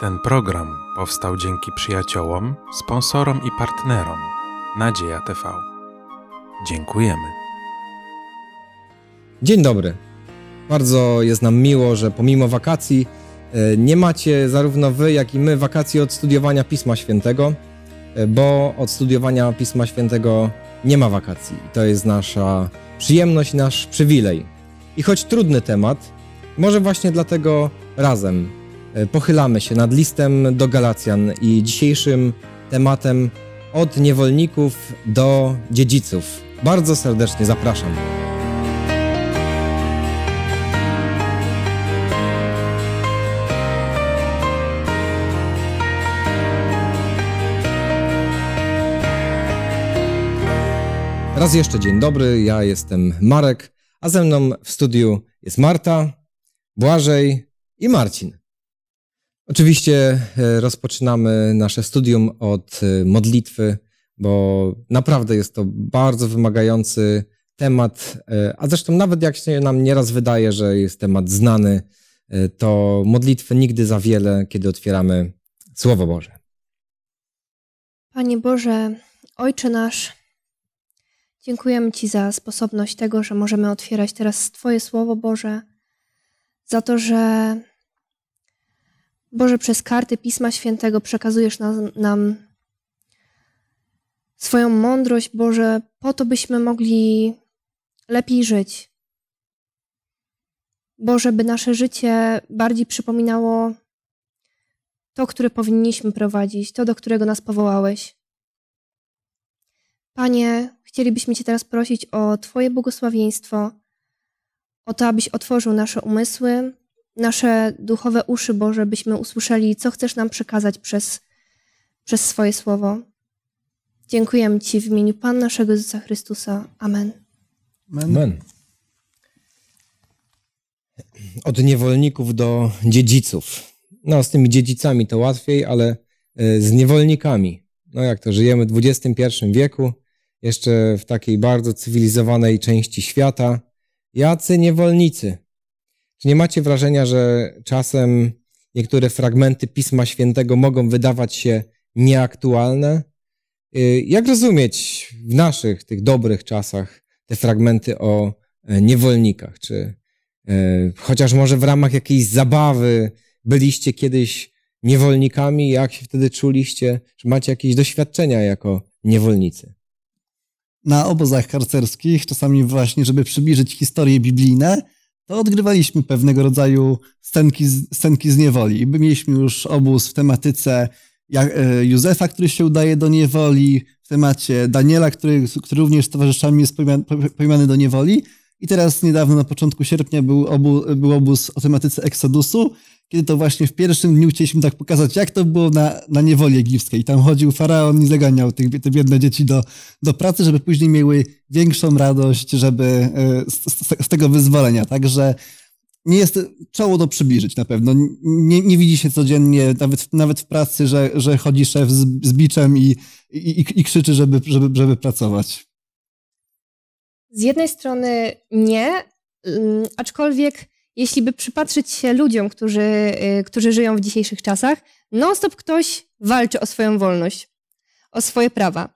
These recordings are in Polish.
Ten program powstał dzięki przyjaciołom, sponsorom i partnerom Nadzieja TV. Dziękujemy. Dzień dobry. Bardzo jest nam miło, że pomimo wakacji e, nie macie zarówno wy, jak i my wakacji od studiowania Pisma Świętego, e, bo od studiowania Pisma Świętego nie ma wakacji. To jest nasza przyjemność, nasz przywilej. I choć trudny temat, może właśnie dlatego razem E, pochylamy się nad listem do Galacjan i dzisiejszym tematem od niewolników do dziedziców. Bardzo serdecznie zapraszam. Raz jeszcze dzień dobry, ja jestem Marek, a ze mną w studiu jest Marta, Błażej i Marcin. Oczywiście e, rozpoczynamy nasze studium od e, modlitwy, bo naprawdę jest to bardzo wymagający temat, e, a zresztą nawet jak się nam nieraz wydaje, że jest temat znany, to modlitwy nigdy za wiele, kiedy otwieramy Słowo Boże. Panie Boże, Ojcze nasz, dziękujemy Ci za sposobność tego, że możemy otwierać teraz Twoje Słowo Boże, za to, że Boże, przez karty Pisma Świętego przekazujesz nam, nam swoją mądrość, Boże, po to, byśmy mogli lepiej żyć. Boże, by nasze życie bardziej przypominało to, które powinniśmy prowadzić, to, do którego nas powołałeś. Panie, chcielibyśmy Cię teraz prosić o Twoje błogosławieństwo, o to, abyś otworzył nasze umysły, nasze duchowe uszy, Boże, byśmy usłyszeli, co chcesz nam przekazać przez, przez swoje słowo. Dziękujemy Ci w imieniu Pan naszego Jezusa Chrystusa. Amen. Amen. Amen. Od niewolników do dziedziców. No, z tymi dziedzicami to łatwiej, ale e, z niewolnikami. No, jak to żyjemy w XXI wieku, jeszcze w takiej bardzo cywilizowanej części świata. Jacy niewolnicy? Czy nie macie wrażenia, że czasem niektóre fragmenty Pisma Świętego mogą wydawać się nieaktualne? Y, jak rozumieć w naszych, tych dobrych czasach, te fragmenty o e, niewolnikach? Czy e, chociaż może w ramach jakiejś zabawy byliście kiedyś niewolnikami? Jak się wtedy czuliście? Czy macie jakieś doświadczenia jako niewolnicy? Na obozach harcerskich, czasami właśnie, żeby przybliżyć historie biblijne, to odgrywaliśmy pewnego rodzaju scenki z, scenki z niewoli. I mieliśmy już obóz w tematyce e, Józefa, który się udaje do niewoli, w temacie Daniela, który, który również z towarzyszami jest pojmany do niewoli. I teraz niedawno, na początku sierpnia, był, obu, był obóz o tematyce Exodusu, kiedy to właśnie w pierwszym dniu chcieliśmy tak pokazać, jak to było na, na niewoli egipskiej. Tam chodził faraon i zaganiał tych, te biedne dzieci do, do pracy, żeby później miały większą radość, żeby e, z, z, z tego wyzwolenia. Także nie jest, czoło to przybliżyć na pewno. Nie, nie widzi się codziennie, nawet, nawet w pracy, że, że chodzi szef z, z biczem i, i, i, i krzyczy, żeby, żeby, żeby pracować. Z jednej strony nie, mm, aczkolwiek jeśli by przypatrzyć się ludziom, którzy, y, którzy żyją w dzisiejszych czasach, non-stop ktoś walczy o swoją wolność, o swoje prawa.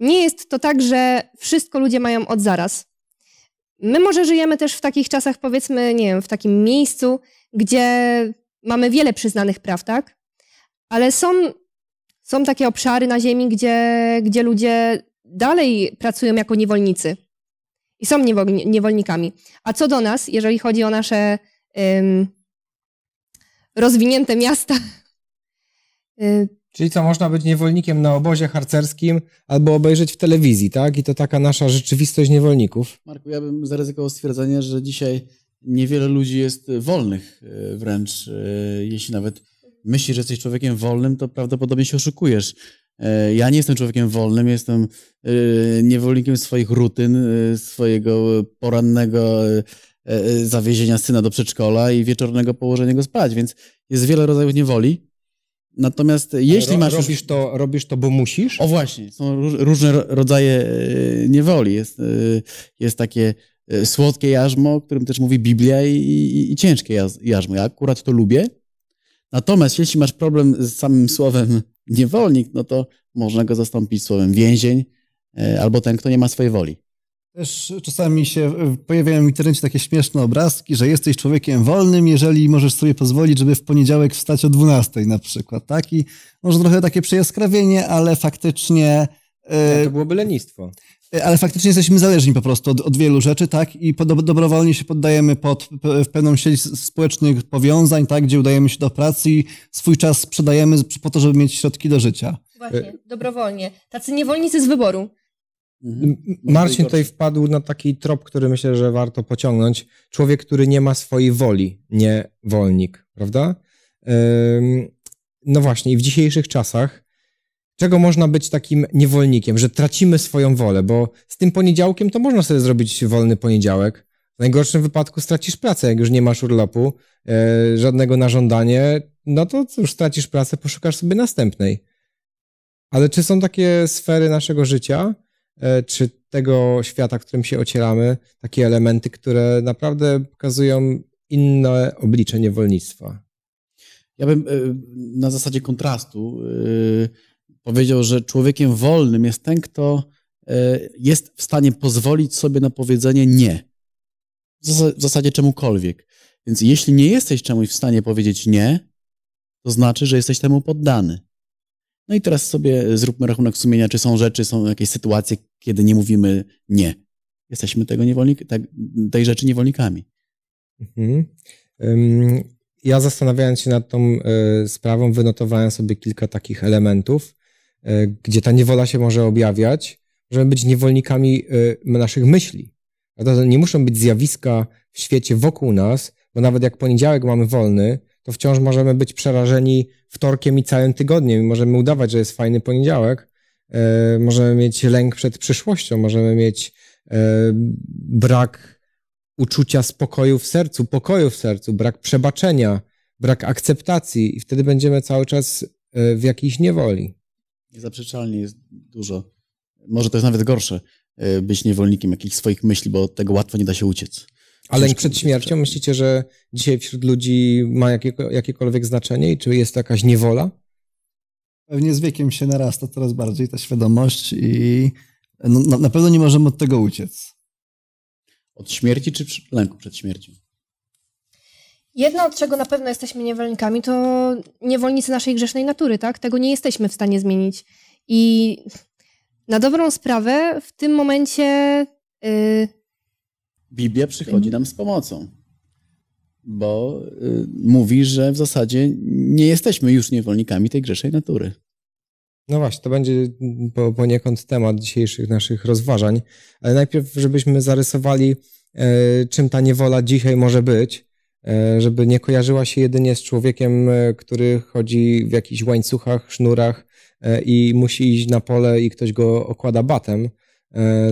Nie jest to tak, że wszystko ludzie mają od zaraz. My może żyjemy też w takich czasach, powiedzmy, nie wiem, w takim miejscu, gdzie mamy wiele przyznanych praw, tak? Ale są, są takie obszary na Ziemi, gdzie, gdzie ludzie dalej pracują jako niewolnicy i są niewolnikami. A co do nas, jeżeli chodzi o nasze rozwinięte miasta. Y, Czyli co, można być niewolnikiem na obozie harcerskim albo obejrzeć w telewizji, tak? I to taka nasza rzeczywistość niewolników. Marku, ja bym zaryzykował stwierdzenie, że dzisiaj niewiele ludzi jest wolnych y, wręcz. Y, jeśli nawet myślisz, że jesteś człowiekiem wolnym, to prawdopodobnie się oszukujesz. E, ja nie jestem człowiekiem wolnym, jestem e, niewolnikiem swoich rutyn, e, swojego porannego zawiezienia syna do przedszkola i wieczornego położenia go spać, więc jest wiele rodzajów niewoli. Natomiast jeśli Ro, masz. Robisz już... to, robisz to, bo musisz? O właśnie, są różne rodzaje niewoli. Jest, jest takie słodkie jarzmo, o którym też mówi Biblia, i, i, i ciężkie jarzmo. Ja akurat to lubię. Natomiast jeśli masz problem z samym słowem niewolnik, no to można go zastąpić słowem więzień e, albo ten, kto nie ma swojej woli. Też czasami się e, pojawiają w internecie takie śmieszne obrazki, że jesteś człowiekiem wolnym, jeżeli możesz sobie pozwolić, żeby w poniedziałek wstać o 12 na przykład, tak? I może trochę takie przejaskrawienie, ale faktycznie... No to byłoby lenistwo ale faktycznie jesteśmy zależni po prostu od, od wielu rzeczy, tak? I do, dobrowolnie się poddajemy pod w pewną sieć społecznych powiązań, tak? Gdzie udajemy się do pracy i swój czas sprzedajemy po to, żeby mieć środki do życia. Właśnie, dobrowolnie. Tacy niewolnicy z wyboru. Marcin tutaj wpadł na taki trop, który myślę, że warto pociągnąć. Człowiek, który nie ma swojej woli, nie wolnik, prawda? No właśnie, i w dzisiejszych czasach czego można być takim niewolnikiem, że tracimy swoją wolę, bo z tym poniedziałkiem to można sobie zrobić wolny poniedziałek. W najgorszym wypadku stracisz pracę, jak już nie masz urlopu, e, żadnego na żądanie, no to cóż, stracisz pracę, poszukasz sobie następnej. Ale czy są takie sfery naszego życia, e, czy tego świata, w którym się ocieramy, takie elementy, które naprawdę pokazują inne oblicze niewolnictwa? Ja bym e, na zasadzie kontrastu powiedział, że człowiekiem wolnym jest ten, kto e, jest w stanie pozwolić sobie na powiedzenie nie. W zasadzie czemukolwiek. Więc jeśli nie jesteś czemuś w stanie powiedzieć nie, to znaczy, że jesteś temu poddany. No i teraz sobie zróbmy rachunek sumienia, czy są rzeczy, są jakieś sytuacje, kiedy nie mówimy nie. Jesteśmy tego niewolnik, tak, tej rzeczy niewolnikami. Mhm. Um, ja zastanawiając się nad tą y, sprawą, wynotowałem sobie kilka takich elementów. E, gdzie ta niewola się może objawiać, możemy być niewolnikami e, naszych myśli. To nie muszą być zjawiska w świecie wokół nas, bo nawet jak poniedziałek mamy wolny, to wciąż możemy być przerażeni wtorkiem i całym tygodniem. Możemy udawać, że jest fajny poniedziałek, e, możemy mieć lęk przed przyszłością, możemy mieć brak uczucia spokoju w sercu, pokoju w sercu, brak przebaczenia, brak akceptacji, i wtedy będziemy cały czas w jakiejś niewoli. Niezaprzeczalnie jest dużo. Może to jest nawet gorsze, e, być niewolnikiem jakichś swoich myśli, bo tego łatwo nie da się uciec. Ale Ciężko przed śmiercią myślicie, że dzisiaj wśród ludzi ma jakiekolwiek znaczenie i czy jest to jakaś niewola? Pewnie z wiekiem się narasta coraz bardziej ta świadomość i no, na, na pewno nie możemy od tego uciec. Od śmierci czy lęku przed śmiercią? Jedno, od czego na pewno jesteśmy niewolnikami, to niewolnicy naszej grzesznej natury, tak? Tego nie jesteśmy w stanie zmienić. I na dobrą sprawę w tym momencie. Y, Biblia przychodzi nam z pomocą, bo y, mówi, że w zasadzie nie jesteśmy już niewolnikami tej grzesznej natury. No właśnie, to będzie po, poniekąd temat dzisiejszych naszych rozważań, ale najpierw, żebyśmy zarysowali, y, czym ta niewola dzisiaj może być E, żeby nie kojarzyła się jedynie z człowiekiem, e, który chodzi w jakichś łańcuchach, sznurach e, i musi iść na pole i ktoś go okłada batem,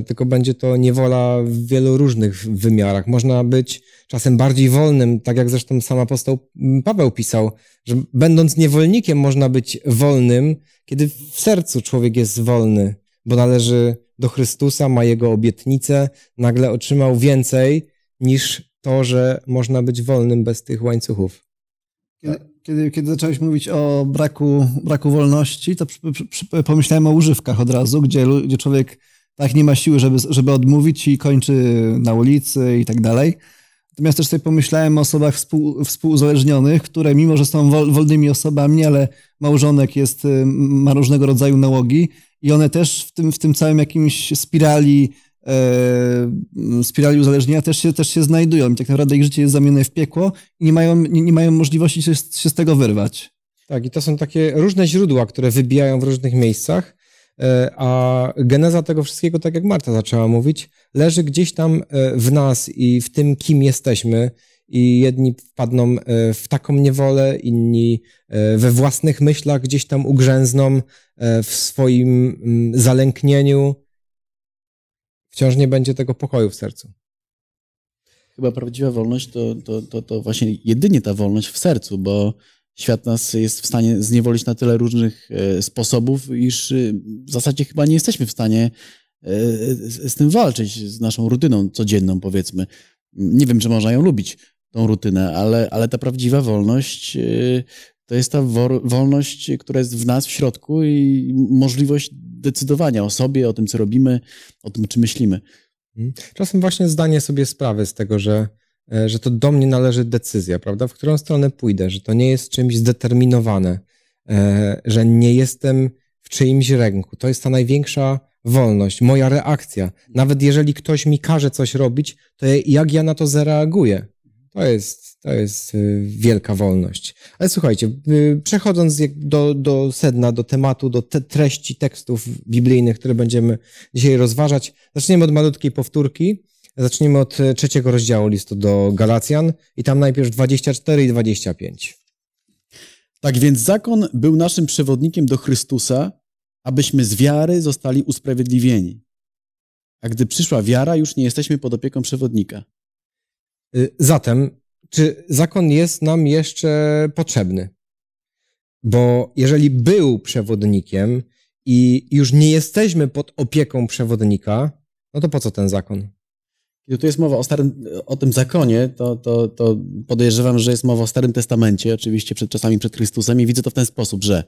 tylko będzie to niewola w wielu różnych wymiarach. Można być czasem bardziej wolnym, tak jak zresztą sam apostoł Paweł pisał, że będąc niewolnikiem można być wolnym, kiedy w sercu człowiek jest wolny, bo należy do Chrystusa, ma jego obietnicę, nagle otrzymał więcej niż to, że można być wolnym bez tych łańcuchów. Kiedy, kiedy, kiedy zacząłeś mówić o braku, braku wolności, to przy, przy, przy, pomyślałem o używkach od razu, gdzie, gdzie człowiek tak nie ma siły, żeby, żeby odmówić i kończy na ulicy i tak dalej. Natomiast też sobie pomyślałem o osobach współ, współuzależnionych, które mimo, że są wol, wolnymi osobami, ale małżonek jest, y, ma różnego rodzaju nałogi i one też w tym, w tym całym jakimś spirali E, spirali uzależnienia też się, też się znajdują i tak naprawdę ich życie jest zamienione w piekło i nie mają, nie, nie mają możliwości się, się z tego wyrwać. Tak, i to są takie różne źródła, które wybijają w różnych miejscach, e, a geneza tego wszystkiego, tak jak Marta zaczęła mówić, leży gdzieś tam e, w nas i w tym, kim jesteśmy. I jedni wpadną w taką niewolę, inni we własnych myślach gdzieś tam ugrzęzną, w swoim mm, zalęknieniu, wciąż nie będzie tego pokoju w sercu. Chyba prawdziwa wolność to, to, to, to właśnie jedynie ta wolność w sercu, bo świat nas jest w stanie zniewolić na tyle różnych e, sposobów, iż e, w zasadzie chyba nie jesteśmy w stanie e, z tym walczyć, z naszą rutyną codzienną, powiedzmy. Nie wiem, czy można ją lubić, tą rutynę, ale, ale ta prawdziwa wolność to jest ta wolność, która jest w nas, w środku i możliwość decydowania o sobie, o tym, co robimy, o tym, czy myślimy. Mhm. Czasem właśnie zdanie sobie sprawy z tego, że, e, że to do mnie należy decyzja, prawda? W którą stronę pójdę, że to nie jest czymś zdeterminowane, e, że nie jestem w czyimś ręku. To jest ta największa wolność, moja reakcja. Nawet jeżeli ktoś mi każe coś robić, to jak ja na to zareaguję? To jest to jest y, wielka wolność. Ale słuchajcie, y, przechodząc do, do sedna, do tematu, do te treści tekstów biblijnych, które będziemy dzisiaj rozważać, zaczniemy od malutkiej powtórki. Zaczniemy od y, trzeciego rozdziału listu do Galacjan i tam najpierw 24 i 25. Tak więc zakon był naszym przewodnikiem do Chrystusa, abyśmy z wiary zostali usprawiedliwieni. A gdy przyszła wiara, już nie jesteśmy pod opieką przewodnika. Zatem czy zakon jest nam jeszcze potrzebny. Bo jeżeli był przewodnikiem i już nie jesteśmy pod opieką przewodnika, no to po co ten zakon? Kiedy tu jest mowa o, starym, o tym zakonie, to, to, to podejrzewam, że jest mowa o Starym Testamencie, oczywiście przed czasami przed Chrystusem i widzę to w ten sposób, że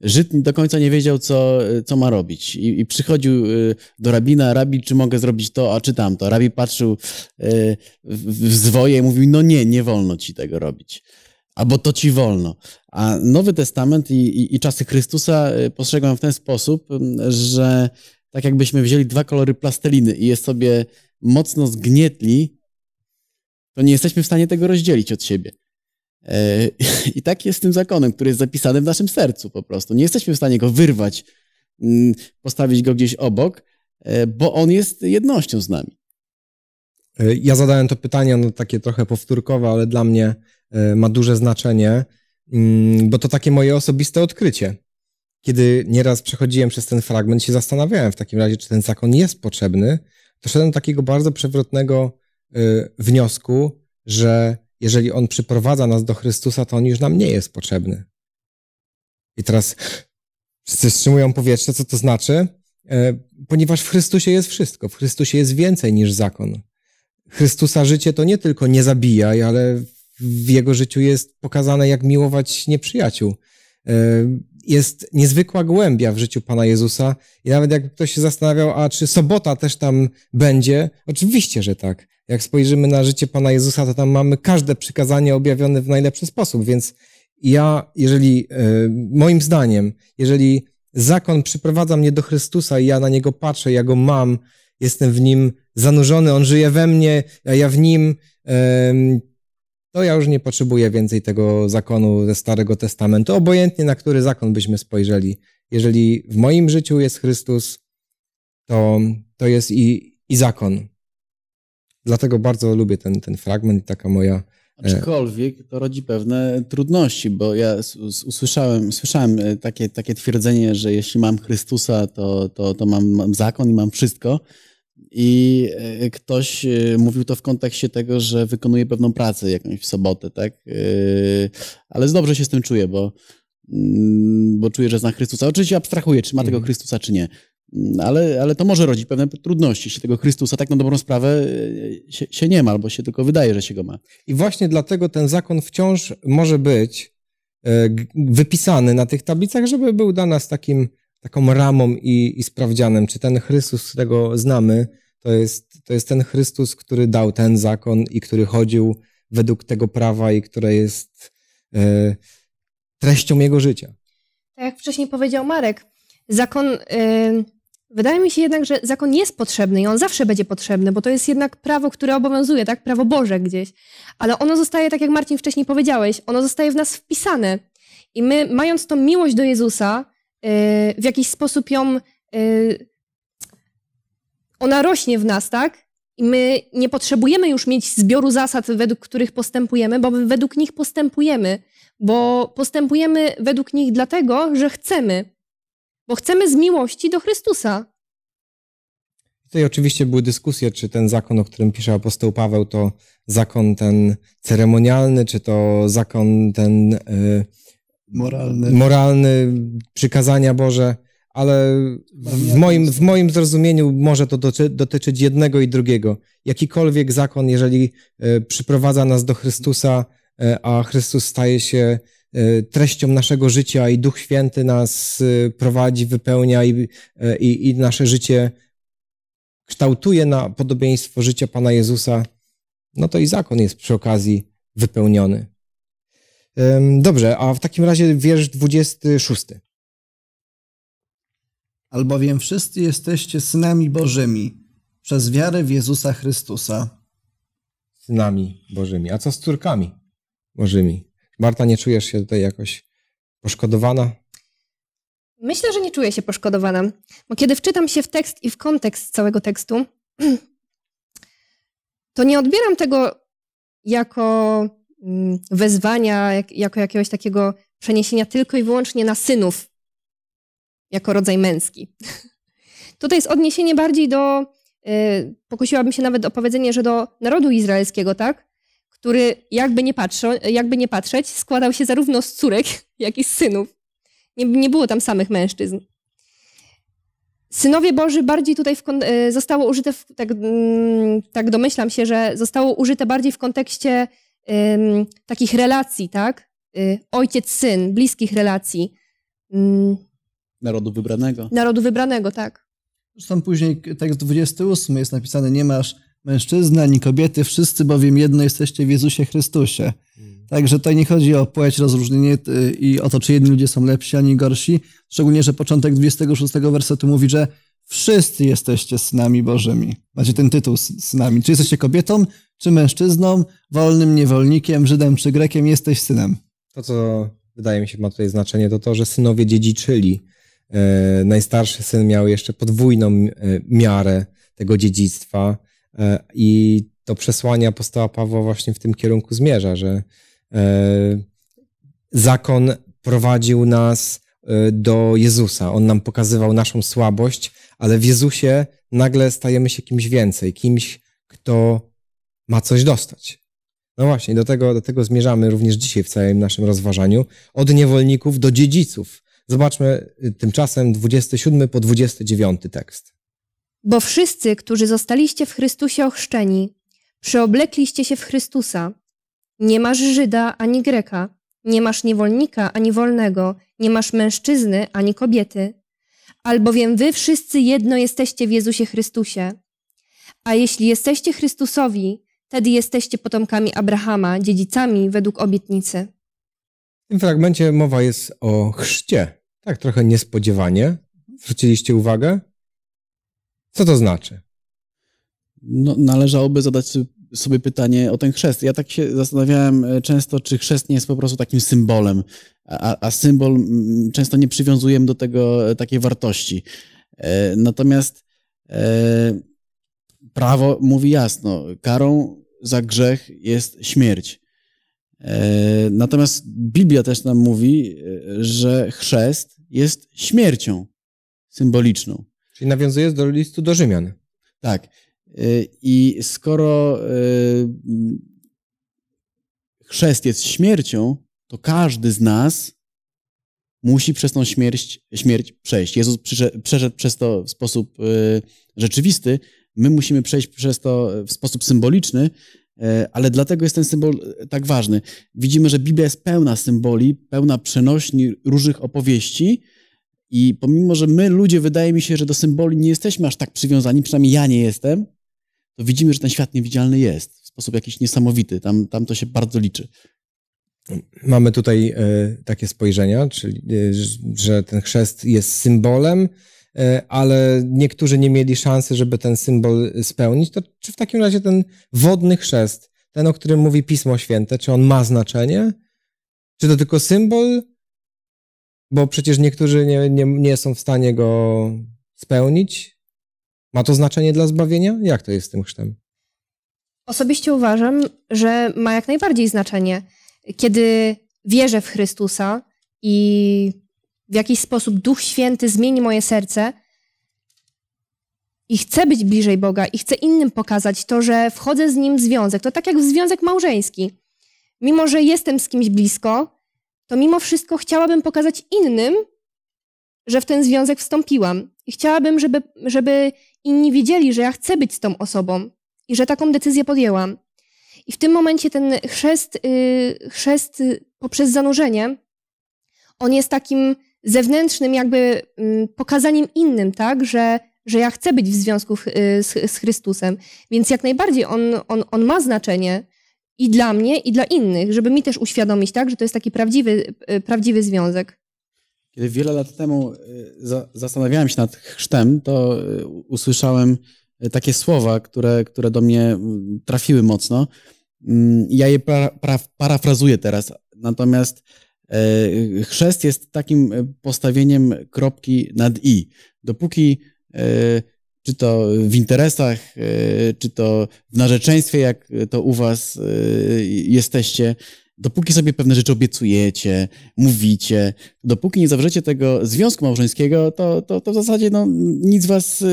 Żyd do końca nie wiedział, co, co ma robić. I, I, przychodził y, do rabina, rabi, czy mogę zrobić to, a czy tamto. Rabi patrzył y, w zwoje i mówił, no nie, nie wolno ci tego robić. Albo to ci wolno. A Nowy Testament i, i, i czasy Chrystusa y, postrzegłem w ten sposób, że tak jakbyśmy wzięli dwa kolory plasteliny i je sobie mocno zgnietli, to nie jesteśmy w stanie tego rozdzielić od siebie. E, I tak jest z tym zakonem, który jest zapisany w naszym sercu po prostu. Nie jesteśmy w stanie go wyrwać, mm, postawić go gdzieś obok, e, bo on jest jednością z nami. E, ja zadałem to pytanie, no takie trochę powtórkowe, ale dla mnie ma duże znaczenie, mm, bo to takie moje osobiste odkrycie. Kiedy nieraz przechodziłem przez ten fragment, się zastanawiałem w takim razie, czy ten zakon jest potrzebny, doszedłem do takiego bardzo przewrotnego wniosku, że jeżeli On przyprowadza nas do Chrystusa, to On już nam nie jest potrzebny. I teraz wszyscy wstrzymują powietrze, co to znaczy? E, ponieważ w Chrystusie jest wszystko. W Chrystusie jest więcej niż zakon. Chrystusa życie to nie tylko nie zabijaj, ale w Jego życiu jest pokazane, jak miłować nieprzyjaciół. E, jest niezwykła głębia w życiu Pana Jezusa. I nawet jak ktoś się zastanawiał, a czy sobota też tam będzie? Oczywiście, że tak. Jak spojrzymy na życie Pana Jezusa, to tam mamy każde przykazanie objawione w najlepszy sposób. Więc ja, jeżeli, e, moim zdaniem, jeżeli zakon przyprowadza mnie do Chrystusa i ja na niego patrzę, ja go mam, jestem w nim zanurzony, on żyje we mnie, a ja w nim, to ja już nie potrzebuję więcej tego zakonu ze Starego Testamentu, obojętnie na który zakon byśmy spojrzeli. Jeżeli w moim życiu jest Chrystus, to, to jest i, i zakon. Dlatego bardzo lubię ten, ten fragment i taka moja. E, Aczkolwiek to rodzi pewne trudności, bo ja usłyszałem, słyszałem e, takie, takie twierdzenie, że jeśli mam Chrystusa, to, to, to mam, zakon i mam wszystko. I e, ktoś mówił to w kontekście tego, że wykonuje pewną pracę jakąś w sobotę, tak? Ale dobrze się z tym czuję, bo, mm, bo czuję, że zna Chrystusa. Oczywiście abstrahuję, czy ma tego mhm. Chrystusa, czy nie. Mm, ale, ale to może rodzić pewne trudności, jeśli tego Chrystusa tak na dobrą sprawę e, się, się, nie ma, albo się tylko wydaje, że się go ma. I właśnie dlatego ten zakon wciąż może być e, wypisany na tych tablicach, żeby był dla nas takim, taką ramą i, i sprawdzianem, czy ten Chrystus, którego znamy, to jest, to jest ten Chrystus, który dał ten zakon i który chodził według tego prawa i które jest e, treścią jego życia. Tak jak wcześniej powiedział Marek, zakon y, Wydaje mi się jednak, że zakon jest potrzebny i on zawsze będzie potrzebny, bo to jest jednak prawo, które obowiązuje, tak? Prawo Boże gdzieś. Ale ono zostaje, tak jak Marcin wcześniej powiedziałeś, ono zostaje w nas wpisane. I my, mając tą miłość do Jezusa, yy, w jakiś sposób ją. Yy, ona rośnie w nas, tak? I my nie potrzebujemy już mieć zbioru zasad, według których postępujemy, bo według nich postępujemy. Bo postępujemy według nich dlatego, że chcemy bo chcemy z miłości do Chrystusa. Tutaj oczywiście były dyskusje, czy ten zakon, o którym pisze apostoł Paweł, to zakon ten ceremonialny, czy to zakon ten y, moralny. moralny, przykazania Boże, ale w moim, w moim zrozumieniu może to dotyczyć jednego i drugiego. Jakikolwiek zakon, jeżeli y, przyprowadza nas do Chrystusa, y, a Chrystus staje się E, treścią naszego życia i Duch Święty nas e, prowadzi, wypełnia i, e, i, i nasze życie kształtuje na podobieństwo życia Pana Jezusa, no to i zakon jest przy okazji wypełniony. Dobrze, a w takim razie wiersz 26. Albowiem wszyscy jesteście synami Bożymi przez wiarę w Jezusa Chrystusa. Synami Bożymi. A co z córkami Bożymi? Marta, nie czujesz się tutaj jakoś poszkodowana? Myślę, że nie czuję się poszkodowana, bo kiedy wczytam się w tekst i w kontekst całego tekstu, to nie odbieram tego jako mm, wezwania, jako jakiegoś takiego przeniesienia tylko i wyłącznie na synów, jako rodzaj męski. Tutaj jest odniesienie bardziej do, y, pokusiłabym się nawet o powiedzenie, że do narodu izraelskiego, tak? który jakby nie, jakby nie patrzeć składał się zarówno z córek, jak i z synów. Nie, nie było tam samych mężczyzn. Synowie Boży bardziej tutaj w, e, zostało użyte, w, tak, mm, tak domyślam się, że zostało użyte bardziej w kontekście um, takich relacji, tak? Y, Ojciec-syn, bliskich relacji. Um, narodu wybranego. Narodu wybranego, tak. Zresztą później tekst 28 jest napisany, nie masz mężczyzna, ani kobiety, wszyscy bowiem jedno jesteście w Jezusie Chrystusie. Mm. Także tutaj nie chodzi o płeć, rozróżnienie y, i o to, czy jedni ludzie są lepsi, ani gorsi. Szczególnie, że początek 26 wersetu mówi, że wszyscy jesteście synami Bożymi. Macie znaczy ten tytuł synami. Czy jesteście kobietą, czy mężczyzną, wolnym, niewolnikiem, Żydem czy Grekiem, jesteś synem. To, co wydaje mi się ma tutaj znaczenie, to to, że synowie dziedziczyli. E, najstarszy syn miał jeszcze podwójną e, miarę tego dziedzictwa E, I to przesłanie postawa Pawła właśnie w tym kierunku zmierza, że e, zakon prowadził nas e, do Jezusa. On nam pokazywał naszą słabość, ale w Jezusie nagle stajemy się kimś więcej, kimś, kto ma coś dostać. No właśnie, do tego, do tego zmierzamy również dzisiaj w całym naszym rozważaniu. Od niewolników do dziedziców. Zobaczmy y, tymczasem 27 po 29 tekst. Bo wszyscy, którzy zostaliście w Chrystusie ochrzczeni, przyoblekliście się w Chrystusa. Nie masz Żyda ani Greka, nie masz niewolnika ani wolnego, nie masz mężczyzny ani kobiety. Albowiem wy wszyscy jedno jesteście w Jezusie Chrystusie. A jeśli jesteście Chrystusowi, wtedy jesteście potomkami Abrahama, dziedzicami według obietnicy. W tym fragmencie mowa jest o chrzcie. Tak trochę niespodziewanie. Zwróciliście uwagę? Co to znaczy? No, należałoby zadać sobie pytanie o ten chrzest. Ja tak się zastanawiałem e, często, czy chrzest nie jest po prostu takim symbolem, a, a symbol często nie przywiązujemy do tego e, takiej wartości. E, natomiast prawo mówi jasno, karą za grzech jest śmierć. Natomiast Biblia też nam mówi, że chrzest jest śmiercią symboliczną. Czyli nawiązuje do listu do Rzymian. Tak. Y, I skoro y, chrzest jest śmiercią, to każdy z nas musi przez tą śmierć, śmierć przejść. Jezus przeszedł przez to w sposób y, rzeczywisty, my musimy przejść przez to w sposób symboliczny, ale dlatego jest ten symbol tak ważny. Widzimy, że Biblia jest pełna symboli, pełna przenośni różnych opowieści, i pomimo, że my ludzie, wydaje mi się, że do symboli nie jesteśmy aż tak przywiązani, przynajmniej ja nie jestem, to widzimy, że ten świat niewidzialny jest w sposób jakiś niesamowity. Tam, tam to się bardzo liczy. Mamy tutaj e, takie spojrzenia, czyli e, że ten chrzest jest symbolem, e, ale niektórzy nie mieli szansy, żeby ten symbol spełnić. To czy w takim razie ten wodny chrzest, ten, o którym mówi Pismo Święte, czy on ma znaczenie? Czy to tylko symbol, bo przecież niektórzy nie, nie, nie są w stanie go spełnić. Ma to znaczenie dla zbawienia? Jak to jest z tym chrztem? Osobiście uważam, że ma jak najbardziej znaczenie. Kiedy wierzę w Chrystusa i w jakiś sposób Duch Święty zmieni moje serce i chcę być bliżej Boga i chcę innym pokazać to, że wchodzę z Nim w związek. To tak jak w związek małżeński. Mimo, że jestem z kimś blisko, to mimo wszystko chciałabym pokazać innym, że w ten związek wstąpiłam. I chciałabym, żeby, żeby inni wiedzieli, że ja chcę być z tą osobą i że taką decyzję podjęłam. I w tym momencie ten chrzest, yy, chrzest poprzez zanurzenie, on jest takim zewnętrznym jakby yy, pokazaniem innym, tak, że, że ja chcę być w związku yy, z, z, Chrystusem. Więc jak najbardziej on, on, on ma znaczenie i dla mnie, i dla innych, żeby mi też uświadomić, tak, że to jest taki prawdziwy, e, prawdziwy związek. Kiedy wiele lat temu e, zastanawiałem się nad chrztem, to e, usłyszałem takie słowa, które, które do mnie trafiły mocno. Mm, ja je parafrazuję teraz. Natomiast chrzest jest takim postawieniem kropki nad i. Dopóki czy to w interesach, e, czy to w narzeczeństwie, jak to u was e, jesteście, dopóki sobie pewne rzeczy obiecujecie, mówicie, dopóki nie zawrzecie tego związku małżeńskiego, to, to, to w zasadzie no, nic was e,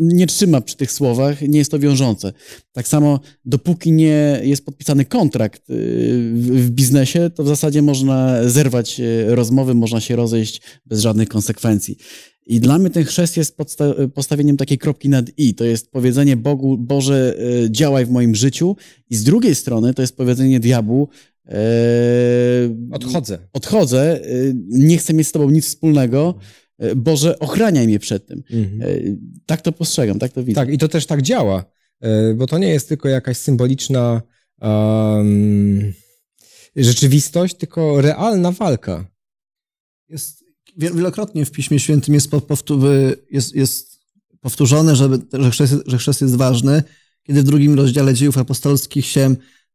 nie trzyma przy tych słowach, nie jest to wiążące. Tak samo, dopóki nie jest podpisany kontrakt w, w biznesie, to w zasadzie można zerwać rozmowy, można się rozejść bez żadnych konsekwencji. I dla mnie ten chrzest jest podsta- postawieniem takiej kropki nad i. To jest powiedzenie Bogu, Boże, e, działaj w moim życiu. I z drugiej strony to jest powiedzenie diabłu, e, odchodzę. Odchodzę, e, nie chcę mieć z tobą nic wspólnego. Boże, ochraniaj mnie przed tym. Mhm. Tak to postrzegam, tak to widzę. Tak, i to też tak działa, bo to nie jest tylko jakaś symboliczna um, rzeczywistość, tylko realna walka. Jest, wielokrotnie w Piśmie Świętym jest, jest, jest powtórzone, że, że, chrzest, że chrzest jest ważny, kiedy w drugim rozdziale dziejów apostolskich się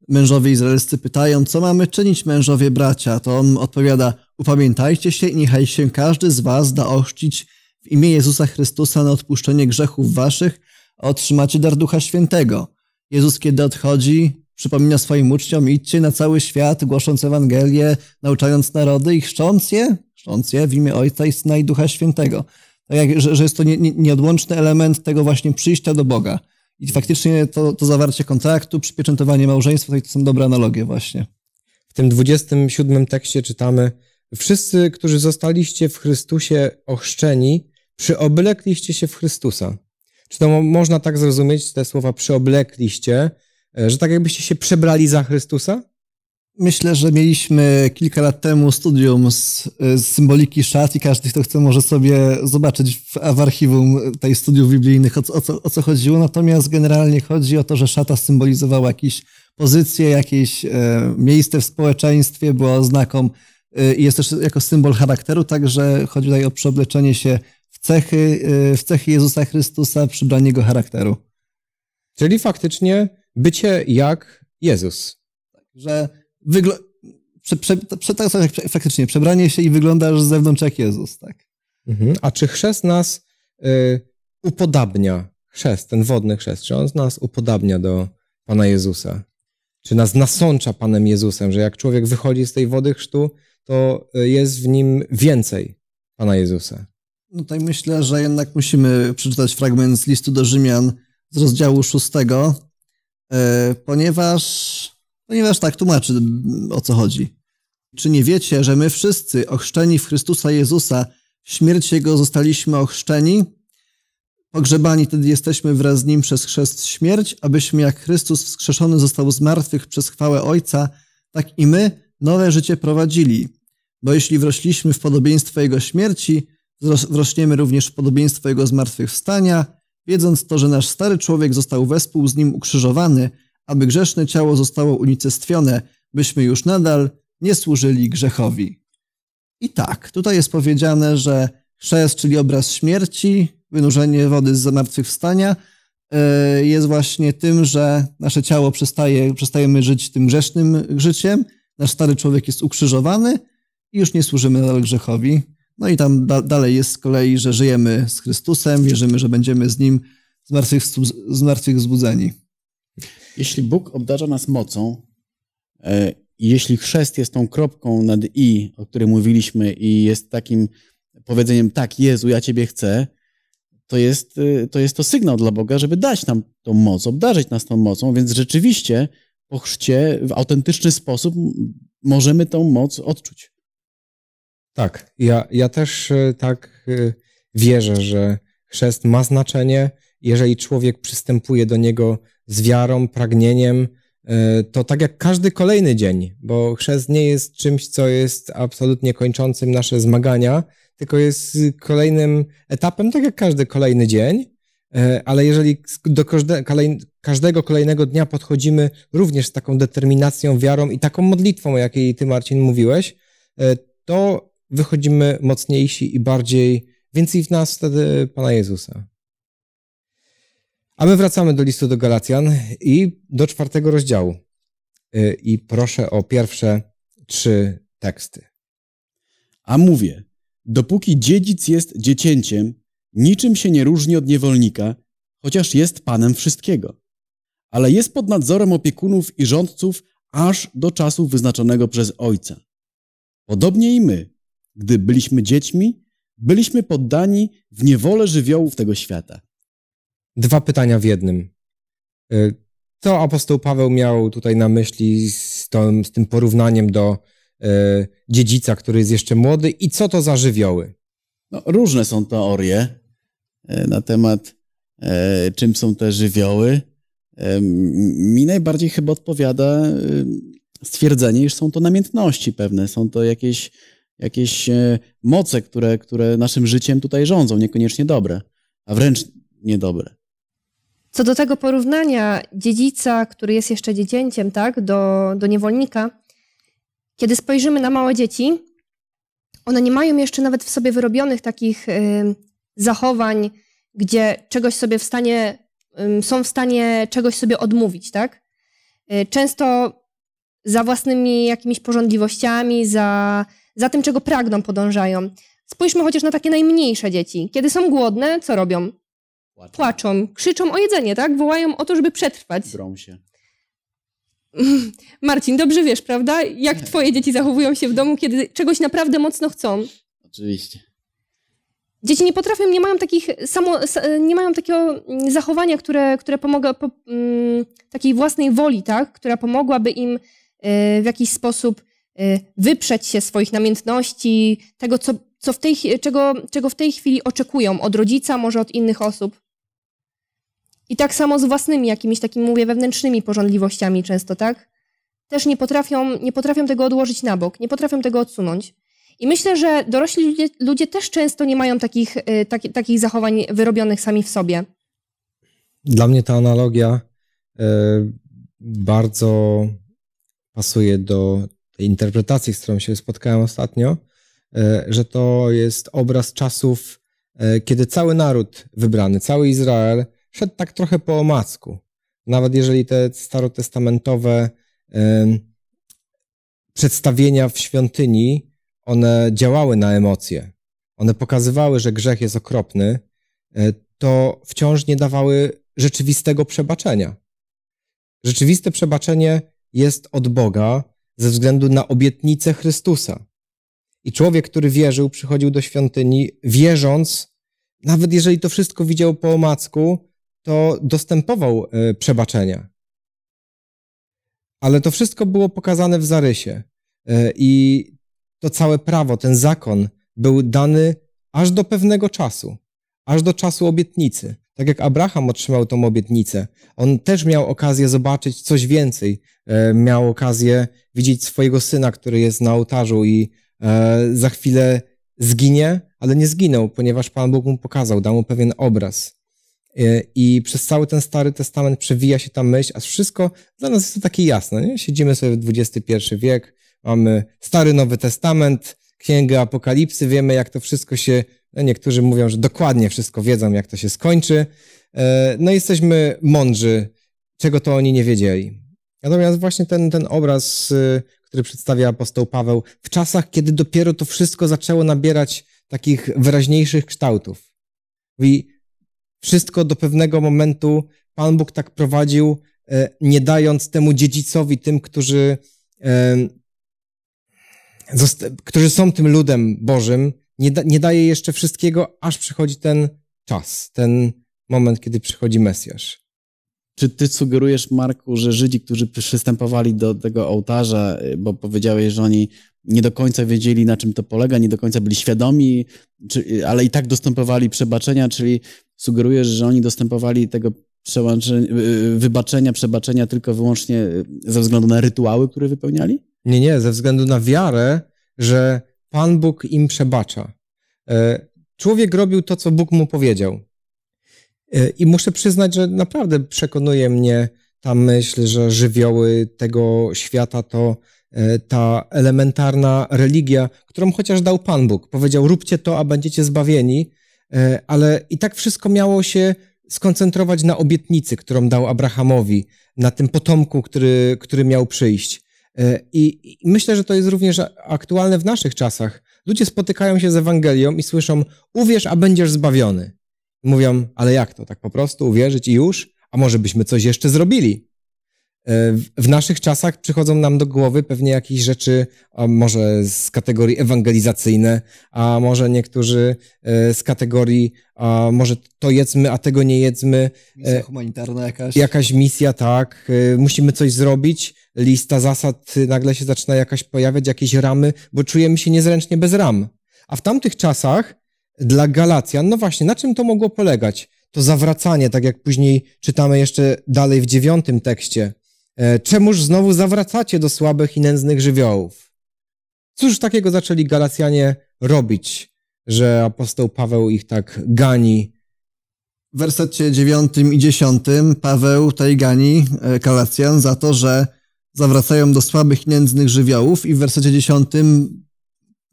mężowie izraelscy pytają, co mamy czynić mężowie bracia, to on odpowiada, upamiętajcie się i niechaj się każdy z was da ochrzcić w imię Jezusa Chrystusa na odpuszczenie grzechów waszych, a otrzymacie dar Ducha Świętego. Jezus, kiedy odchodzi, przypomina swoim uczniom, idźcie na cały świat, głosząc Ewangelię, nauczając narody i chrzcząc je chrzcząc je w imię Ojca i Syna i Ducha Świętego. Tak jak, że, że jest to nie, nie, nieodłączny element tego właśnie przyjścia do Boga. I faktycznie to, to zawarcie kontraktu, przypieczętowanie małżeństwa, to są dobre analogie właśnie. W tym 27 tekście czytamy Wszyscy, którzy zostaliście w Chrystusie ochrzczeni, przyoblekliście się w Chrystusa. Czy to można tak zrozumieć te słowa przyoblekliście, e, że tak jakbyście się przebrali za Chrystusa? Myślę, że mieliśmy kilka lat temu studium z, z symboliki szat i każdy, kto chce, może sobie zobaczyć w, w archiwum tej studiów biblijnych, o, o, co, o co chodziło. Natomiast generalnie chodzi o to, że szata symbolizowała jakieś pozycję, jakieś e, miejsce w społeczeństwie, była znaką e, i jest też jako symbol charakteru, także chodzi tutaj o przeobleczenie się w cechy, e, w cechy Jezusa Chrystusa, przybranie Jego charakteru. Czyli faktycznie bycie jak Jezus. Że Wygl... Prze, prze, prze, tak, faktycznie, przebranie się i wyglądasz z zewnątrz jak Jezus, tak. Mhm. A czy chrzest nas y, upodabnia, chrzest, ten wodny chrzest, czy on nas upodabnia do Pana Jezusa? Czy nas nasącza Panem Jezusem, że jak człowiek wychodzi z tej wody chrztu, to y, jest w nim więcej Pana Jezusa? No tutaj myślę, że jednak musimy przeczytać fragment z listu do Rzymian z rozdziału szóstego, y, ponieważ ponieważ no tak tłumaczy, o co chodzi. Czy nie wiecie, że my wszyscy, ochrzczeni w Chrystusa Jezusa, w śmierć Jego zostaliśmy ochrzczeni? Pogrzebani tedy jesteśmy wraz z Nim przez chrzest śmierć, abyśmy jak Chrystus wskrzeszony został z martwych przez chwałę Ojca, tak i my nowe życie prowadzili. Bo jeśli wrośliśmy w podobieństwo Jego śmierci, wrośniemy również w podobieństwo Jego zmartwychwstania, wiedząc to, że nasz stary człowiek został wespół z Nim ukrzyżowany – aby grzeszne ciało zostało unicestwione, byśmy już nadal nie służyli grzechowi. I tak, tutaj jest powiedziane, że chrzest, czyli obraz śmierci, wynurzenie wody z zamartwychwstania, e, jest właśnie tym, że nasze ciało przestaje, przestajemy żyć tym grzesznym życiem, nasz stary człowiek jest ukrzyżowany i już nie służymy nadal grzechowi. No i tam da, dalej jest z kolei, że żyjemy z Chrystusem, wierzymy, że będziemy z Nim zmartwychwzbudzeni. Jeśli Bóg obdarza nas mocą, e, jeśli chrzest jest tą kropką nad i, o której mówiliśmy, i jest takim powiedzeniem, tak, Jezu, ja Ciebie chcę, to jest, e, to jest to sygnał dla Boga, żeby dać nam tą moc, obdarzyć nas tą mocą, więc rzeczywiście po chrzcie w autentyczny sposób możemy tą moc odczuć. Tak, ja, ja też e, tak wierzę, że chrzest ma znaczenie jeżeli człowiek przystępuje do niego z wiarą, pragnieniem, e, to tak jak każdy kolejny dzień, bo chrzest nie jest czymś, co jest absolutnie kończącym nasze zmagania, tylko jest kolejnym etapem, tak jak każdy kolejny dzień, e, ale jeżeli do każdego kolejnego dnia podchodzimy również z taką determinacją, wiarą i taką modlitwą, o jakiej ty, Marcin, mówiłeś, e, to wychodzimy mocniejsi i bardziej, więcej w nas wtedy Pana Jezusa. A my wracamy do listu do Galacjan i do czwartego rozdziału. Y, I proszę o pierwsze trzy teksty. A mówię, dopóki dziedzic jest dziecięciem, niczym się nie różni od niewolnika, chociaż jest panem wszystkiego. Ale jest pod nadzorem opiekunów i rządców aż do czasu wyznaczonego przez ojca. Podobnie i my, gdy byliśmy dziećmi, byliśmy poddani w niewolę żywiołów tego świata dwa pytania w jednym. Y, co apostoł Paweł miał tutaj na myśli z, tą, z tym porównaniem do y, dziedzica, który jest jeszcze młody i co to za żywioły? No, różne są teorie y, na temat y, czym są te żywioły. Y, mi najbardziej chyba odpowiada y, stwierdzenie, iż są to namiętności pewne, są to jakieś, jakieś moce, które, które naszym życiem tutaj rządzą, niekoniecznie dobre, a wręcz niedobre. Co do tego porównania dziedzica, który jest jeszcze dziecięciem, tak, do, do niewolnika, kiedy spojrzymy na małe dzieci, one nie mają jeszcze nawet w sobie wyrobionych takich y, zachowań, gdzie czegoś sobie w stanie, y, są w stanie czegoś sobie odmówić, tak? Y, często za własnymi jakimiś porządliwościami, za, za tym, czego pragną, podążają. Spójrzmy chociaż na takie najmniejsze dzieci. Kiedy są głodne, co robią? Płaczą. Płaczą, krzyczą o jedzenie, tak? Wołają o to, żeby przetrwać. Drą się. Marcin, dobrze wiesz, prawda? Jak twoje dzieci zachowują się w domu, kiedy czegoś naprawdę mocno chcą. Oczywiście. Dzieci nie potrafią, nie mają, takich samo, nie mają takiego mm, zachowania, które, które pomogło po, mm, takiej własnej woli, tak? która pomogłaby im y, w jakiś sposób y, wyprzeć się swoich namiętności, tego, co, co w tej, czego, czego w tej chwili oczekują od rodzica, może od innych osób. I tak samo z własnymi jakimiś takimi, mówię, wewnętrznymi porządliwościami często, tak? Też nie potrafią, nie potrafią tego odłożyć na bok, nie potrafią tego odsunąć. I myślę, że dorośli ludzie, ludzie też często nie mają takich, y, taki, takich zachowań wyrobionych sami w sobie. Dla mnie ta analogia y, bardzo pasuje do tej interpretacji, z którą się spotkałem ostatnio, y, że to jest obraz czasów, y, kiedy cały naród wybrany, cały Izrael szedł tak trochę po omacku. Nawet jeżeli te starotestamentowe przedstawienia w świątyni, one działały na emocje, one pokazywały, że grzech jest okropny, e, to wciąż nie dawały rzeczywistego przebaczenia. Rzeczywiste przebaczenie jest od Boga ze względu na obietnicę Chrystusa. I człowiek, który wierzył, przychodził do świątyni, wierząc, nawet jeżeli to wszystko widział po omacku, to dostępował e, przebaczenia. Ale to wszystko było pokazane w zarysie. E, I to całe prawo, ten zakon był dany aż do pewnego czasu, aż do czasu obietnicy. Tak jak Abraham otrzymał tą obietnicę, on też miał okazję zobaczyć coś więcej. E, miał okazję widzieć swojego syna, który jest na ołtarzu i za chwilę zginie, ale nie zginął, ponieważ Pan Bóg mu pokazał, dał mu pewien obraz. E, I przez cały ten Stary Testament przewija się ta myśl, a wszystko dla nas jest to takie jasne. Nie? Siedzimy sobie w XXI wiek, mamy Stary Nowy Testament, Księgę Apokalipsy, wiemy jak to wszystko się, no, niektórzy mówią, że dokładnie wszystko wiedzą, jak to się skończy. E, no jesteśmy mądrzy, czego to oni nie wiedzieli. Natomiast właśnie ten, ten obraz, y, który przedstawia apostoł Paweł, w czasach, kiedy dopiero to wszystko zaczęło nabierać takich wyraźniejszych kształtów. Mówi, wszystko do pewnego momentu Pan Bóg tak prowadził, e, nie dając temu dziedzicowi, tym, którzy, e, którzy są tym ludem Bożym, nie, da, nie daje jeszcze wszystkiego, aż przychodzi ten czas, ten moment, kiedy przychodzi Mesjasz. Czy ty sugerujesz, Marku, że Żydzi, którzy przystępowali do tego ołtarza, bo powiedziałeś, że oni nie do końca wiedzieli, na czym to polega, nie do końca byli świadomi, czy, ale i tak dostępowali przebaczenia, czyli sugerujesz, że oni dostępowali tego y, y, wybaczenia, przebaczenia tylko wyłącznie y, ze względu na rytuały, które wypełniali? Nie, nie, ze względu na wiarę, że Pan Bóg im przebacza. E, człowiek robił to, co Bóg mu powiedział. E, I muszę przyznać, że naprawdę przekonuje mnie ta myśl, że żywioły tego świata to E, ta elementarna religia, którą chociaż dał Pan Bóg. Powiedział: róbcie to, a będziecie zbawieni, e, ale i tak wszystko miało się skoncentrować na obietnicy, którą dał Abrahamowi, na tym potomku, który, który miał przyjść. E, I, I myślę, że to jest również aktualne w naszych czasach. Ludzie spotykają się z Ewangelią i słyszą: Uwierz, a będziesz zbawiony. Mówią: Ale jak to? Tak po prostu uwierzyć i już? A może byśmy coś jeszcze zrobili? E, w naszych czasach przychodzą nam do głowy pewnie jakieś rzeczy, a może z kategorii ewangelizacyjne, a może niektórzy e, z kategorii, a może to jedzmy, a tego nie jedzmy. Misja e, humanitarna jakaś. Jakaś misja, tak. Musimy coś zrobić. Lista zasad nagle się zaczyna jakaś pojawiać, jakieś ramy, bo czujemy się niezręcznie bez ram. A w tamtych czasach dla Galacjan, no właśnie, na czym to mogło polegać? To zawracanie, tak jak później czytamy jeszcze dalej w dziewiątym tekście E, czemuż znowu zawracacie do słabych i nędznych żywiołów? Cóż takiego zaczęli Galacjanie robić, że apostoł Paweł ich tak gani? W wersecie 9 i 10 Paweł tutaj gani e, Galacjan za to, że zawracają do słabych i nędznych żywiołów i w wersecie 10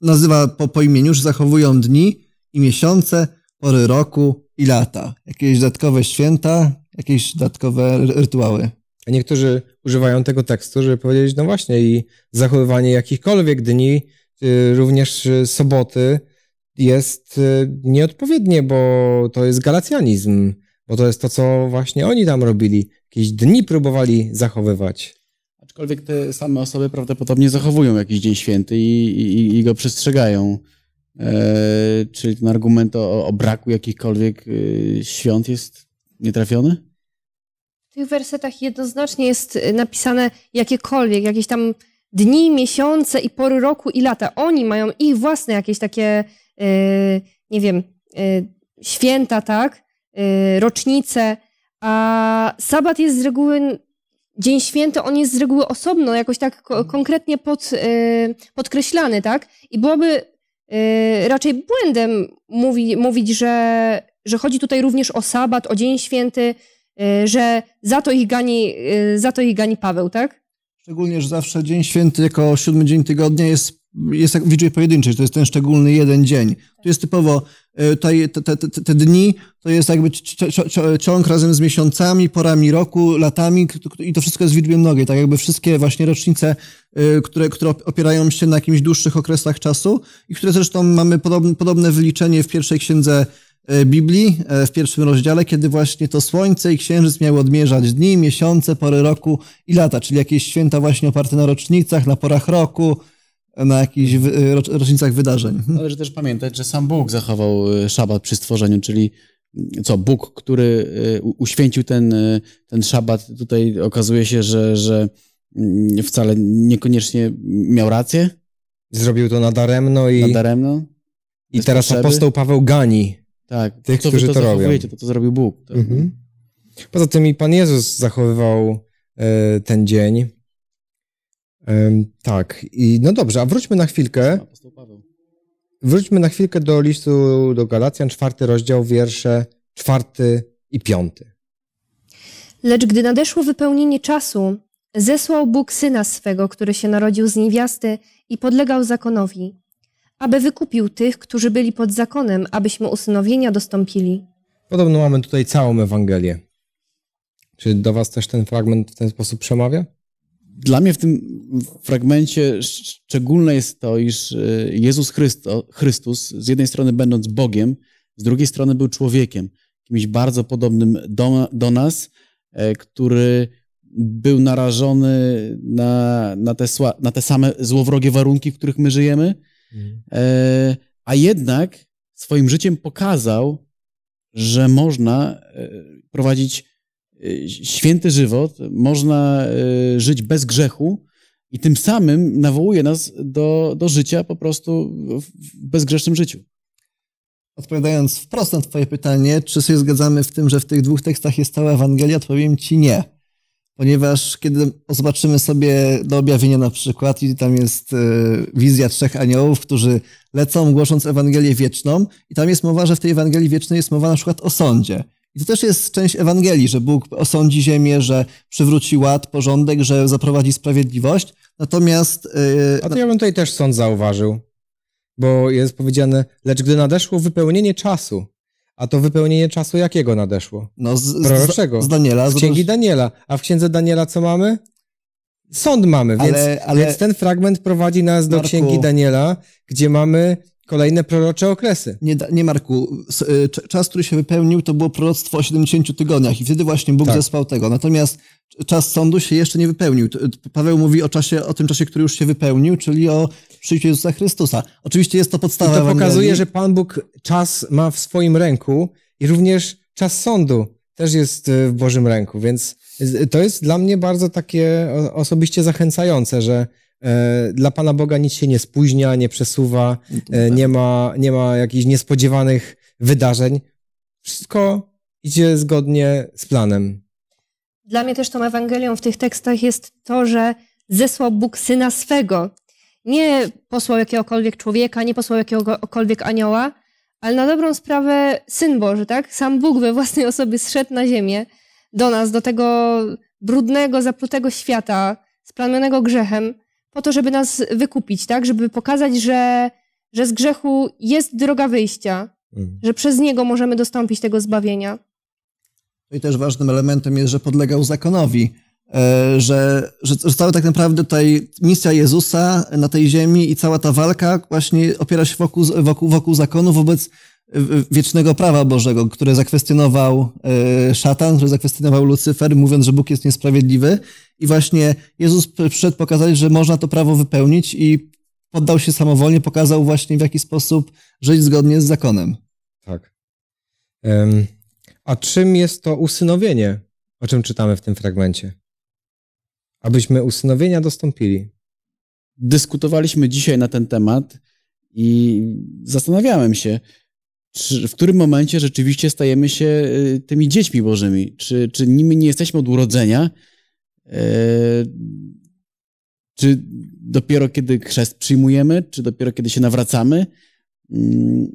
nazywa po, po imieniu, że zachowują dni i miesiące, pory roku i lata. Jakieś dodatkowe święta, jakieś dodatkowe rytuały. A niektórzy używają tego tekstu, żeby powiedzieć, no właśnie, i zachowywanie jakichkolwiek dni, y, również y, soboty, jest y, nieodpowiednie, bo to jest galacjanizm, bo to jest to, co właśnie oni tam robili. Jakieś dni próbowali zachowywać. Aczkolwiek te same osoby prawdopodobnie zachowują jakiś dzień święty i, i, i go przestrzegają. E, czyli ten argument o, o braku jakichkolwiek świąt jest nietrafiony? tych wersetach jednoznacznie jest y, napisane jakiekolwiek, jakieś tam dni, miesiące i pory roku i lata. Oni mają ich własne jakieś takie, y, nie wiem, y, święta, tak? rocznice, a sabat jest z reguły, dzień święty, on jest z reguły osobno, jakoś tak mhm. konkretnie pod, podkreślany, tak? I byłoby raczej błędem mówi, mówić, że, że chodzi tutaj również o sabat, o dzień święty, Y, że za to ich gani, y, za to ich gani Paweł, tak? Szczególnie, że zawsze Dzień Święty jako siódmy dzień tygodnia jest, jest w wieczór pojedynczy, to jest ten szczególny jeden dzień. Tu jest typowo, y, te, te, te, te dni to jest jakby ciąg razem z miesiącami, porami roku, latami i to wszystko jest w liczbie mnogiej, tak jakby wszystkie właśnie rocznice, które, które opierają się na jakimś dłuższych okresach czasu i które zresztą mamy podobne, podobne wyliczenie w pierwszej księdze E, Biblii e, w pierwszym rozdziale, kiedy właśnie to słońce i księżyc miały odmierzać dni, miesiące, pory roku i lata, czyli jakieś święta właśnie oparte na rocznicach, na porach roku, na jakichś e, rocznicach wydarzeń. Mhm. Należy też pamiętać, że sam Bóg zachował szabat przy stworzeniu, czyli mm, co, Bóg, który uświęcił ten, ten szabat, tutaj okazuje się, że, że mm, wcale niekoniecznie miał rację. Zrobił to nadaremno i... Nadaremno? I teraz potrzeby. apostoł Paweł gani tak, tych, którzy to, to robią. To, to zrobił Bóg. Tak? Mhm. Poza tym i Pan Jezus zachowywał e, ten dzień. tak, i no dobrze, a wróćmy na chwilkę. Wróćmy na chwilkę do listu do Galacjan, czwarty rozdział, wiersze czwarty i piąty. Lecz gdy nadeszło wypełnienie czasu, zesłał Bóg syna swego, który się narodził z niewiasty i podlegał zakonowi aby wykupił tych, którzy byli pod zakonem, abyśmy usynowienia dostąpili. Podobno mamy tutaj całą Ewangelię. Czy do was też ten fragment w ten sposób przemawia? Dla mnie w tym fragmencie szczególne jest to, iż e, Jezus Chrysto, Chrystus, z jednej strony będąc Bogiem, z drugiej strony był człowiekiem, kimś bardzo podobnym do, do nas, e, który był narażony na, na, te, na te same złowrogie warunki, w których my żyjemy, Mhm. E, a jednak swoim życiem pokazał, że można e, prowadzić e, święty żywot, można żyć bez grzechu i tym samym nawołuje nas do, do życia po prostu w bezgrzesznym życiu. Odpowiadając wprost na Twoje pytanie, czy się zgadzamy w tym, że w tych dwóch tekstach jest cała Ewangelia, powiem Ci nie ponieważ kiedy zobaczymy sobie do objawienia na przykład i tam jest e, wizja trzech aniołów, którzy lecą głosząc Ewangelię wieczną i tam jest mowa, że w tej Ewangelii wiecznej jest mowa na przykład o sądzie. I to też jest część Ewangelii, że Bóg osądzi ziemię, że przywróci ład, porządek, że zaprowadzi sprawiedliwość. Natomiast... Yy, A to ja bym tutaj też sąd zauważył, bo jest powiedziane, lecz gdy nadeszło wypełnienie czasu, a to wypełnienie czasu jakiego nadeszło? No, z, Proroczego. Z Daniela. Z Księgi Daniela. A w Księdze Daniela co mamy? Sąd mamy, więc, ale, ale... więc ten fragment prowadzi nas do Marku... Księgi Daniela, gdzie mamy Kolejne prorocze okresy. Nie, nie Marku, y, czas, który się wypełnił, to było proroctwo o 70 tygodniach i wtedy właśnie Bóg tak. zespał tego. Natomiast czas sądu się jeszcze nie wypełnił. Paweł mówi o czasie, o tym czasie, który już się wypełnił, czyli o przyjściu Jezusa Chrystusa. Oczywiście jest to podstawa I to Ewangelii. pokazuje, że Pan Bóg czas ma w swoim ręku i również czas sądu też jest y, w Bożym ręku, więc y, to jest dla mnie bardzo takie osobiście zachęcające, że E, dla Pana Boga nic się nie spóźnia, nie przesuwa, e, no nie tak. ma, nie ma jakichś niespodziewanych wydarzeń. Wszystko idzie zgodnie z planem. Dla mnie też tą Ewangelią w tych tekstach jest to, że zesłał Bóg syna swego. Nie posłał jakiegokolwiek człowieka, nie posłał jakiegokolwiek anioła, ale na dobrą sprawę syn Boży, tak? Sam Bóg we własnej osobie zszedł na ziemię do nas, do tego brudnego, zaplutego świata, splamionego grzechem po to, żeby nas wykupić, tak? Żeby pokazać, że, że z grzechu jest droga wyjścia, mhm. że przez niego możemy dostąpić tego zbawienia. No I też ważnym elementem jest, że podlegał zakonowi, e, że, że, że cała tak naprawdę tutaj misja Jezusa na tej ziemi i cała ta walka właśnie opiera się wokół, wokół, wokół zakonu wobec wiecznego prawa Bożego, które zakwestionował e, szatan, które zakwestionował Lucyfer, mówiąc, że Bóg jest niesprawiedliwy. I właśnie Jezus przyszedł pokazać, że można to prawo wypełnić i poddał się samowolnie, pokazał właśnie w jaki sposób żyć zgodnie z zakonem. Tak. Um, a czym jest to usynowienie, o czym czytamy w tym fragmencie? Abyśmy usynowienia dostąpili. Dyskutowaliśmy dzisiaj na ten temat i zastanawiałem się, czy, w którym momencie rzeczywiście stajemy się y, tymi dziećmi bożymi? Czy, czy nimi nie jesteśmy od urodzenia? E, czy dopiero kiedy chrzest przyjmujemy? Czy dopiero kiedy się nawracamy? Mm,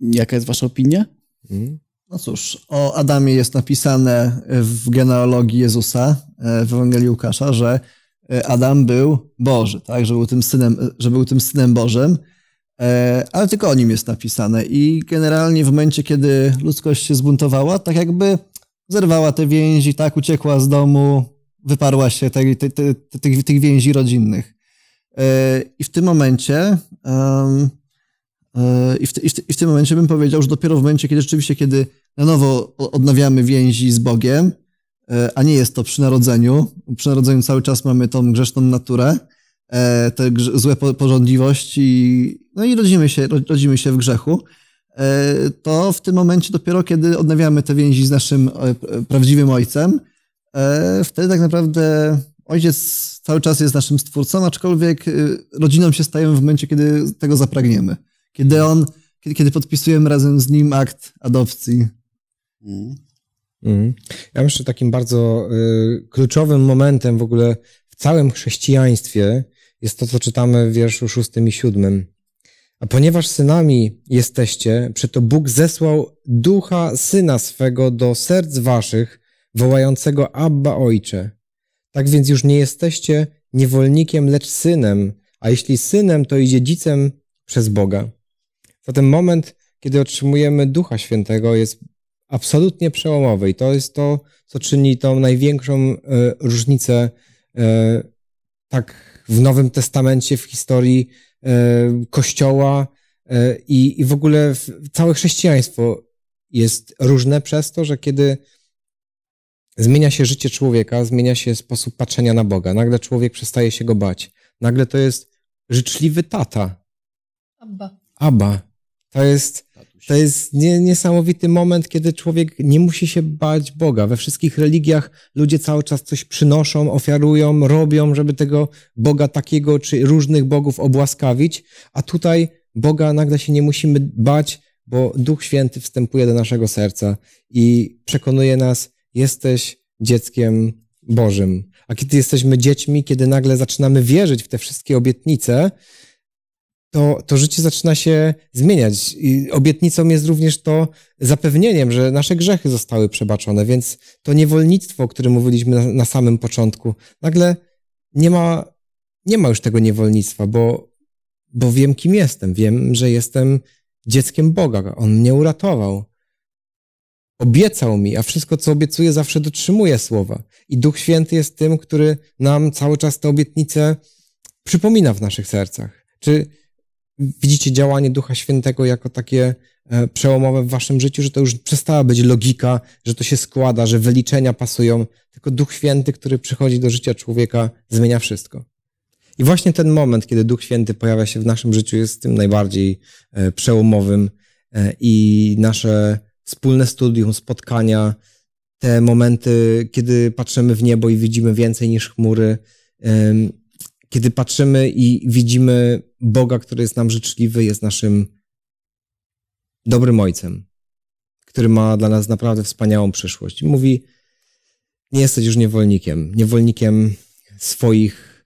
jaka jest wasza opinia? Mm. No cóż, o Adamie jest napisane w genealogii Jezusa e, w Ewangelii Łukasza, że e, Adam był Boży, tak? Że był tym synem, że był tym synem Bożym. E, ale tylko o nim jest napisane. I generalnie w momencie, kiedy ludzkość się zbuntowała, tak jakby zerwała te więzi, tak uciekła z domu, wyparła się te, te, te, tych, tych więzi rodzinnych. E, I w tym momencie. Um, i w, i, w, I w, tym momencie bym powiedział, że dopiero w momencie, kiedy rzeczywiście, kiedy na nowo odnawiamy więzi z Bogiem, a nie jest to przy narodzeniu, przy narodzeniu cały czas mamy tą grzeszną naturę, E, te złe porządliwości, no i rodzimy się, rodzimy się w grzechu, e, to w tym momencie dopiero, kiedy odnawiamy te więzi z naszym e, prawdziwym ojcem, wtedy tak naprawdę ojciec cały czas jest naszym stwórcą, aczkolwiek rodziną się stajemy w momencie, kiedy tego zapragniemy. Kiedy on, kiedy podpisujemy razem z nim akt adopcji. Mm. Mm. Ja myślę, że takim bardzo kluczowym momentem w ogóle w całym chrześcijaństwie jest to, co czytamy w wierszu szóstym i siódmym. A ponieważ synami jesteście, przeto Bóg zesłał ducha syna swego do serc waszych, wołającego Abba Ojcze. Tak więc już nie jesteście niewolnikiem, lecz synem, a jeśli synem, to i dziedzicem przez Boga. Zatem moment, kiedy otrzymujemy Ducha Świętego, jest absolutnie przełomowy i to jest to, co czyni tą największą e, różnicę e, tak w Nowym Testamencie, w historii e, Kościoła e, i, w ogóle całe chrześcijaństwo jest różne przez to, że kiedy zmienia się życie człowieka, zmienia się sposób patrzenia na Boga. Nagle człowiek przestaje się go bać. Nagle to jest życzliwy tata. Abba. Abba. To jest to jest nie, niesamowity moment, kiedy człowiek nie musi się bać Boga. We wszystkich religiach ludzie cały czas coś przynoszą, ofiarują, robią, żeby tego Boga takiego czy różnych bogów obłaskawić, a tutaj Boga nagle się nie musimy bać, bo Duch Święty wstępuje do naszego serca i przekonuje nas, jesteś dzieckiem Bożym. A kiedy jesteśmy dziećmi, kiedy nagle zaczynamy wierzyć w te wszystkie obietnice, to, to życie zaczyna się zmieniać. I obietnicą jest również to zapewnieniem, że nasze grzechy zostały przebaczone, więc to niewolnictwo, o którym mówiliśmy na, na samym początku, nagle nie ma, nie ma już tego niewolnictwa, bo, bo wiem, kim jestem. Wiem, że jestem dzieckiem Boga. On mnie uratował. Obiecał mi, a wszystko, co obiecuje, zawsze dotrzymuje słowa. I Duch Święty jest tym, który nam cały czas te obietnice przypomina w naszych sercach. Czy widzicie działanie Ducha Świętego jako takie e, przełomowe w waszym życiu, że to już przestała być logika, że to się składa, że wyliczenia pasują, tylko Duch Święty, który przychodzi do życia człowieka, zmienia wszystko. I właśnie ten moment, kiedy Duch Święty pojawia się w naszym życiu, jest tym najbardziej e, przełomowym e, i nasze wspólne studium, spotkania, te momenty, kiedy patrzymy w niebo i widzimy więcej niż chmury, kiedy patrzymy i widzimy Boga, który jest nam życzliwy, jest naszym dobrym ojcem, który ma dla nas naprawdę wspaniałą przyszłość. Mówi, nie jesteś już niewolnikiem, niewolnikiem swoich,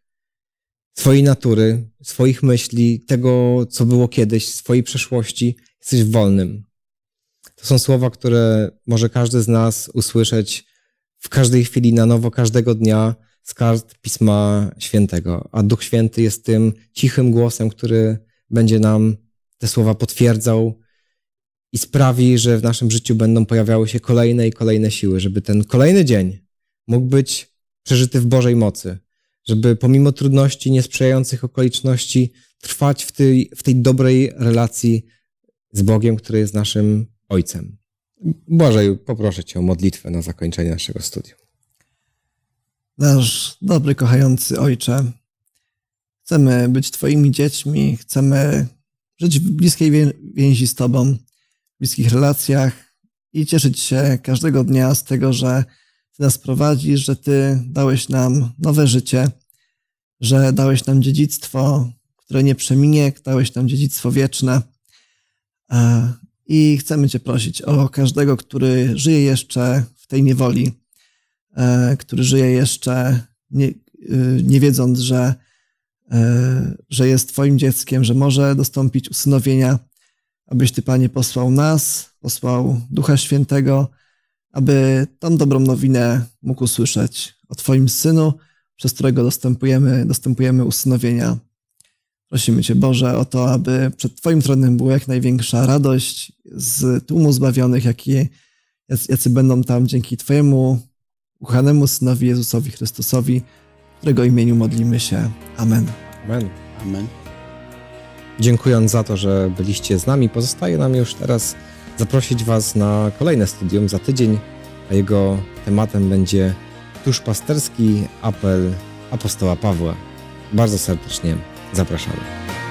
swojej natury, swoich myśli, tego, co było kiedyś, swojej przeszłości. Jesteś wolnym. To są słowa, które może każdy z nas usłyszeć w każdej chwili na nowo, każdego dnia, z kart Pisma Świętego, a Duch Święty jest tym cichym głosem, który będzie nam te słowa potwierdzał i sprawi, że w naszym życiu będą pojawiały się kolejne i kolejne siły, żeby ten kolejny dzień mógł być przeżyty w Bożej mocy, żeby pomimo trudności, niesprzyjających okoliczności, trwać w tej, w tej dobrej relacji z Bogiem, który jest naszym Ojcem. Bożej, poproszę Cię o modlitwę na zakończenie naszego studium. Nasz dobry, kochający Ojcze, chcemy być Twoimi dziećmi, chcemy żyć w bliskiej więzi z Tobą, w bliskich relacjach i cieszyć się każdego dnia z tego, że Ty nas prowadzisz, że Ty dałeś nam nowe życie, że dałeś nam dziedzictwo, które nie przeminie, dałeś nam dziedzictwo wieczne. E, I chcemy Cię prosić o każdego, który żyje jeszcze w tej niewoli E, który żyje jeszcze, nie, e, nie wiedząc, że, e, że jest Twoim dzieckiem, że może dostąpić usynowienia, abyś Ty, Panie, posłał nas, posłał Ducha Świętego, aby tą dobrą nowinę mógł usłyszeć o Twoim Synu, przez którego dostępujemy, dostępujemy usynowienia. Prosimy Cię, Boże, o to, aby przed Twoim tronem była jak największa radość z tłumu zbawionych, i jacy będą tam dzięki Twojemu ukochanemu Synowi Jezusowi Chrystusowi, w którego imieniu modlimy się. Amen. Amen. Amen. Dziękując za to, że byliście z nami, pozostaje nam już teraz zaprosić Was na kolejne studium za tydzień, a jego tematem będzie duszpasterski apel apostoła Pawła. Bardzo serdecznie zapraszamy.